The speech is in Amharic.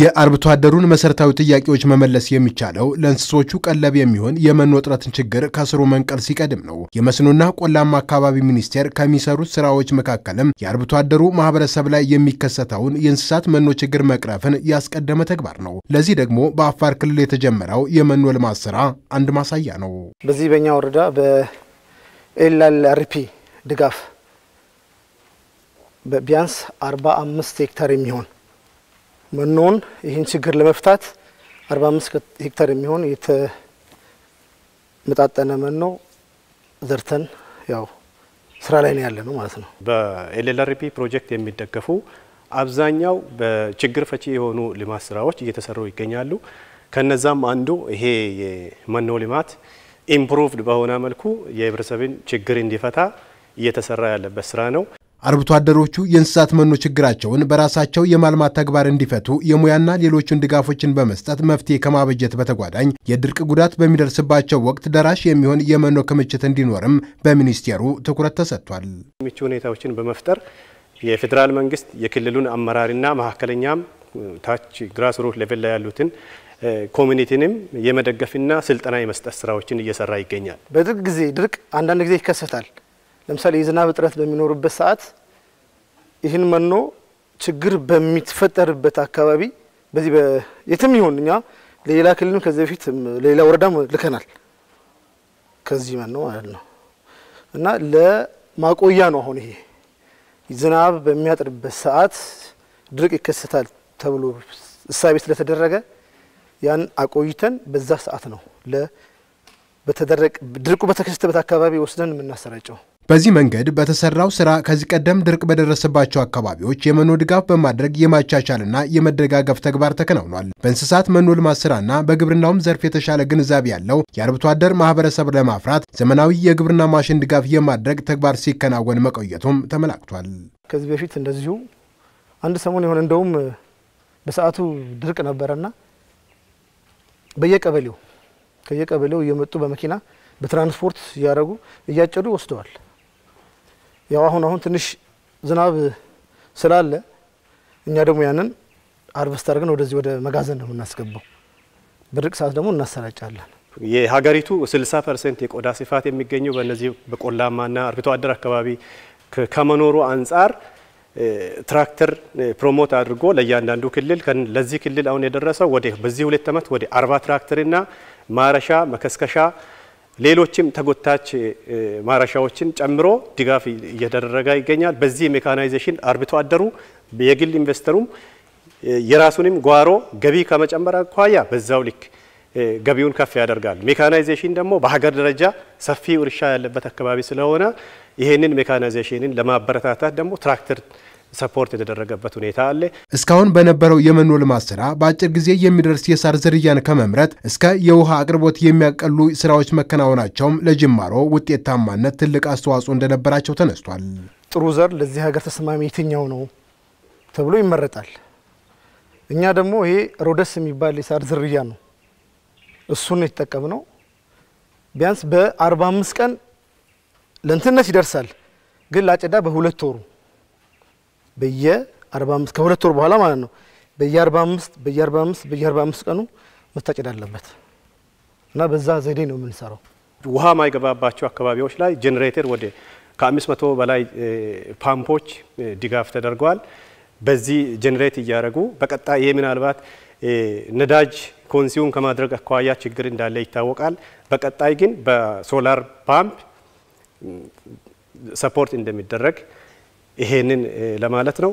የአርብቶ አደሩን መሰረታዊ ጥያቄዎች መመለስ የሚቻለው ለእንስሶቹ ቀለብ የሚሆን የመኖ እጥረትን ችግር ከስሩ መንቀል ሲቀድም ነው። የመስኖና ቆላማ አካባቢ ሚኒስቴር ከሚሰሩት ስራዎች መካከልም የአርብቶ አደሩ ማህበረሰብ ላይ የሚከሰተውን የእንስሳት መኖ ችግር መቅረፍን ያስቀደመ ተግባር ነው። ለዚህ ደግሞ በአፋር ክልል የተጀመረው የመኖ ልማት ስራ አንድ ማሳያ ነው። በዚህ በእኛ ወረዳ አርፒ ድጋፍ ቢያንስ 45 ሄክታር የሚሆን መኖን ይህን ችግር ለመፍታት 45 ሄክታር የሚሆን የተመጣጠነ መኖ ዘርተን ያው ስራ ላይ ነው ያለ ነው ማለት ነው። በኤልኤልአርፒ ፕሮጀክት የሚደገፉ አብዛኛው በችግር ፈቺ የሆኑ ልማት ስራዎች እየተሰሩ ይገኛሉ። ከነዛም አንዱ ይሄ የመኖ ልማት ኢምፕሩቭድ በሆነ መልኩ የህብረተሰብን ችግር እንዲፈታ እየተሰራ ያለበት ስራ ነው። አርብቶ አደሮቹ የእንስሳት መኖ ችግራቸውን በራሳቸው የማልማት ተግባር እንዲፈቱ የሙያና ሌሎቹን ድጋፎችን በመስጠት መፍትሄ ከማበጀት በተጓዳኝ የድርቅ ጉዳት በሚደርስባቸው ወቅት ደራሽ የሚሆን የመኖ ክምችት እንዲኖርም በሚኒስቴሩ ትኩረት ተሰጥቷል። ምቹ ሁኔታዎችን በመፍጠር የፌዴራል መንግስት የክልሉን አመራሪና መካከለኛም ታች ግራስ ሌቨል ላይ ያሉትን ኮሚኒቲንም የመደገፍና ስልጠና የመስጠት ስራዎችን እየሰራ ይገኛል። በድርቅ ጊዜ ድርቅ አንዳንድ ጊዜ ይከሰታል። ለምሳሌ የዝናብ እጥረት በሚኖርበት ሰዓት ይህን መኖ ችግር በሚፈጠርበት አካባቢ በዚህ የትም ይሁን እኛ ለሌላ ክልልም ከዚህ በፊት ሌላ ወረዳም ልከናል። ከዚህ መኖ ማለት ነው እና ለማቆያ ነው። አሁን ይሄ ዝናብ በሚያጥርበት ሰዓት ድርቅ ይከሰታል ተብሎ እሳቤ ስለተደረገ ያን አቆይተን በዛ ሰዓት ነው ድርቁ በተከሰተበት አካባቢ ወስደን የምናሰራጨው። በዚህ መንገድ በተሰራው ስራ ከዚህ ቀደም ድርቅ በደረሰባቸው አካባቢዎች የመኖ ድጋፍ በማድረግ የማቻቻልና የመደጋገፍ ተግባር ተከናውኗል። በእንስሳት መኖ ልማት ስራና በግብርናውም ዘርፍ የተሻለ ግንዛቤ ያለው የአርብቶ አደር ማህበረሰብ ለማፍራት ዘመናዊ የግብርና ማሽን ድጋፍ የማድረግ ተግባር ሲከናወን መቆየቱም ተመላክቷል። ከዚህ በፊት እንደዚሁ አንድ ሰሞን የሆነ እንደውም በሰዓቱ ድርቅ ነበረና በየቀበሌው ከየቀበሌው እየመጡ በመኪና በትራንስፖርት እያደረጉ እያጨዱ ወስደዋል። ያው አሁን አሁን ትንሽ ዝናብ ስላለ እኛ ደግሞ ያንን አርቨስት አድርገን ወደዚህ ወደ መጋዘን ነው የምናስገባው። በድርቅ ሰዓት ደግሞ እናሰራጫለን። የሀገሪቱ 60 ፐርሰንት የቆዳ ስፋት የሚገኘው በእነዚህ በቆላማና አርብቶ አደር አካባቢ ከመኖሩ አንጻር ትራክተር ፕሮሞት አድርጎ ለእያንዳንዱ ክልል ለዚህ ክልል አሁን የደረሰው ወደ በዚህ ሁለት ዓመት ወደ አርባ ትራክተርና ማረሻ መከስከሻ ሌሎችም ተጎታች ማረሻዎችን ጨምሮ ድጋፍ እየተደረገ ይገኛል። በዚህ ሜካናይዜሽን አርብቶ አደሩ የግል ኢንቨስተሩም የራሱንም ጓሮ ገቢ ከመጨመር አኳያ በዛው ልክ ገቢውን ከፍ ያደርጋል። ሜካናይዜሽን ደግሞ በሀገር ደረጃ ሰፊ እርሻ ያለበት አካባቢ ስለሆነ ይሄንን ሜካናይዜሽንን ለማበረታታት ደግሞ ትራክተር ሰፖርት የተደረገበት ሁኔታ አለ። እስካሁን በነበረው የመኖ ልማት ስራ በአጭር ጊዜ የሚደርስ የሳር ዝርያን ከመምረት እስከ የውሃ አቅርቦት የሚያቀሉ ስራዎች መከናወናቸውም ለጅማሮ ውጤታማነት ትልቅ አስተዋጽኦ እንደነበራቸው ተነስቷል። ጥሩ ዘር ለዚህ ሀገር ተስማሚ የትኛው ነው ተብሎ ይመረጣል። እኛ ደግሞ ይሄ ሮደስ የሚባል የሳር ዝርያ ነው። እሱን የተጠቀምነው ቢያንስ በ45 ቀን ለእንትነት ይደርሳል። ግን ላጨዳ በሁለት ወሩ በየ 45 ከሁለት ወር በኋላ ማለት ነው። በየ 45 በየ 45 በየ 45 ቀኑ መታጨድ አለበት እና በዛ ዘዴ ነው የምንሰራው። ውሃ ማይገባባቸው አካባቢዎች ላይ ጄኔሬተር ወደ ከ500 በላይ ፓምፖች ድጋፍ ተደርገዋል። በዚህ ጄኔሬት እያደረጉ በቀጣይ ይህ ምናልባት ነዳጅ ኮንሲዩም ከማድረግ አኳያ ችግር እንዳለ ይታወቃል። በቀጣይ ግን በሶላር ፓምፕ ሰፖርት እንደሚደረግ ይሄንን ለማለት ነው።